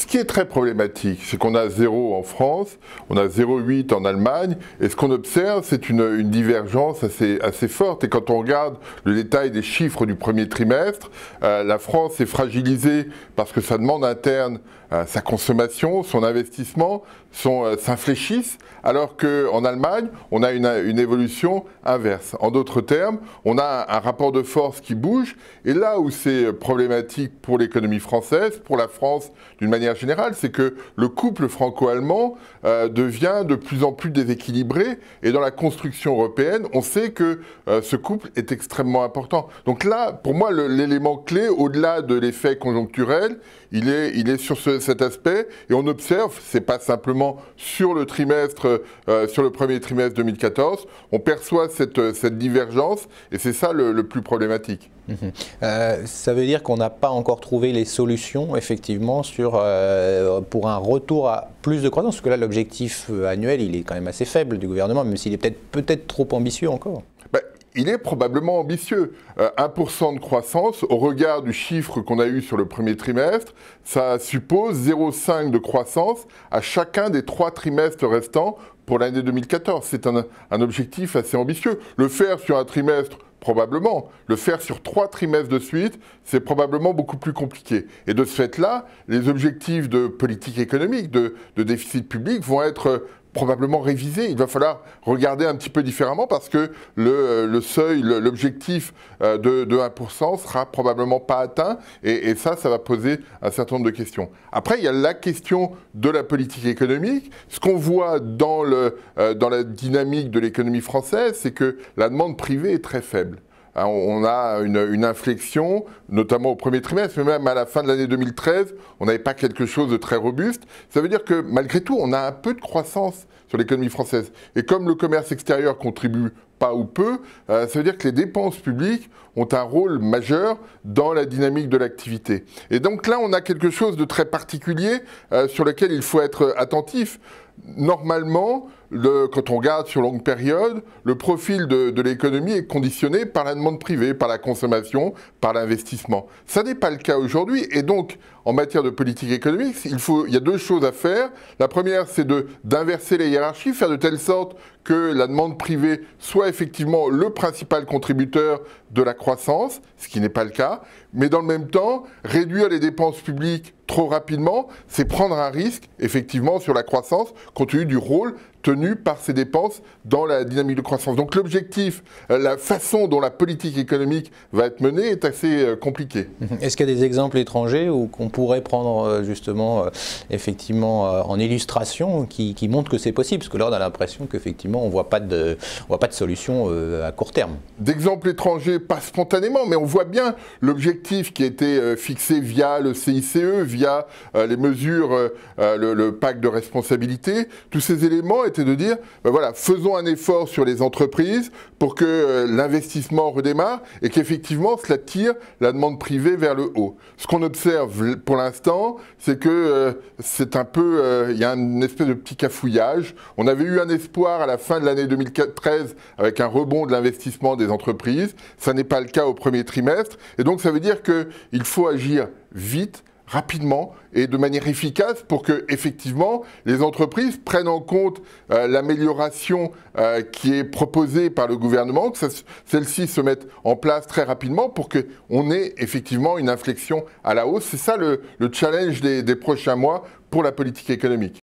ce qui est très problématique, c'est qu'on a 0 en France, on a 0,8 en Allemagne, et ce qu'on observe, c'est une, divergence assez, assez forte. Et quand on regarde le détail des chiffres du premier trimestre, euh, la France est fragilisée parce que sa demande interne, euh, sa consommation, son investissement euh, s'infléchissent, alors qu'en Allemagne, on a une, évolution inverse. En d'autres termes, on a un rapport de force qui bouge, et là où c'est problématique pour l'économie française, pour la France d'une manière général générale, c'est que le couple franco-allemand euh, devient de plus en plus déséquilibré et dans la construction européenne, on sait que euh, ce couple est extrêmement important. Donc là, pour moi, l'élément clé, au-delà de l'effet conjoncturel, il est, il est sur cet aspect et on observe, c'est pas simplement sur le trimestre, euh, sur le premier trimestre 2014, on perçoit cette, cette divergence et c'est ça le, plus problématique. Mmh ça veut dire qu'on n'a pas encore trouvé les solutions, effectivement, sur euh, pour un retour à plus de croissance Parce que là, l'objectif euh, annuel, il est quand même assez faible du gouvernement, même s'il est peut-être peut, trop ambitieux encore. Ben, il est probablement ambitieux. 1% euh, de croissance, au regard du chiffre qu'on a eu sur le premier trimestre, ça suppose 0,5 de croissance à chacun des trois trimestres restants pour l'année 2014. C'est un objectif assez ambitieux. Le faire sur un trimestre Probablement. Le faire sur trois trimestres de suite, c'est probablement beaucoup plus compliqué. Et de ce fait-là, les objectifs de politique économique, de, déficit public vont être probablement révisé, Il va falloir regarder un petit peu différemment parce que le, seuil, l'objectif euh, de, de, 1% sera probablement pas atteint et, et, ça, ça va poser un certain nombre de questions. Après, il y a la question de la politique économique. Ce qu'on voit dans euh, la dynamique de l'économie française, c'est que la demande privée est très faible. Hein, on a une, inflexion, notamment au premier trimestre, mais même à la fin de l'année 2013, on n'avait pas quelque chose de très robuste. Ça veut dire que malgré tout, on a un peu de croissance sur l'économie française. Et comme le commerce extérieur contribue pas ou peu, euh, ça veut dire que les dépenses publiques ont un rôle majeur dans la dynamique de l'activité. Et donc là, on a quelque chose de très particulier euh, sur lequel il faut être attentif normalement, quand on regarde sur longue période, le profil de, de l'économie est conditionné par la demande privée, par la consommation, par l'investissement. Ça n'est pas le cas aujourd'hui. Et donc, en matière de politique économique, il, faut, y a deux choses à faire. La première, c'est d'inverser les hiérarchies, faire de telle sorte que la demande privée soit effectivement le principal contributeur de la croissance, ce qui n'est pas le cas, mais dans le même temps, réduire les dépenses publiques trop rapidement, c'est prendre un risque effectivement sur la croissance compte tenu du rôle tenu par ces dépenses dans la dynamique de croissance. Donc l'objectif, euh, la façon dont la politique économique va être menée est assez euh, compliquée. Est-ce qu'il y a des exemples étrangers où pourrait prendre euh, justement euh, effectivement euh, en illustration qui, montre que c'est possible Parce que là, on a l'impression qu'effectivement, on on voit pas de solution à court terme. D'exemples étrangers, pas spontanément, mais on voit bien l'objectif qui a été fixé via le CICE, via les mesures, le, pacte de responsabilité. Tous ces éléments étaient de dire, ben voilà, faisons un effort sur les entreprises pour que l'investissement redémarre et qu'effectivement cela tire la demande privée vers le haut. Ce qu'on observe pour l'instant, c'est que euh, c'est un peu, euh, il y a une espèce de petit cafouillage. On avait eu un espoir à la fin de l'année 2013 avec un rebond de l'investissement des entreprises. Ça n'est pas le cas au premier trimestre. Et donc, ça veut dire qu'il faut agir vite rapidement et de manière efficace pour que effectivement les entreprises prennent en compte euh, l'amélioration euh, qui est proposée par le gouvernement, que celle-ci se mette en place très rapidement pour qu'on ait effectivement une inflexion à la hausse. C'est ça le, challenge des prochains mois pour la politique économique.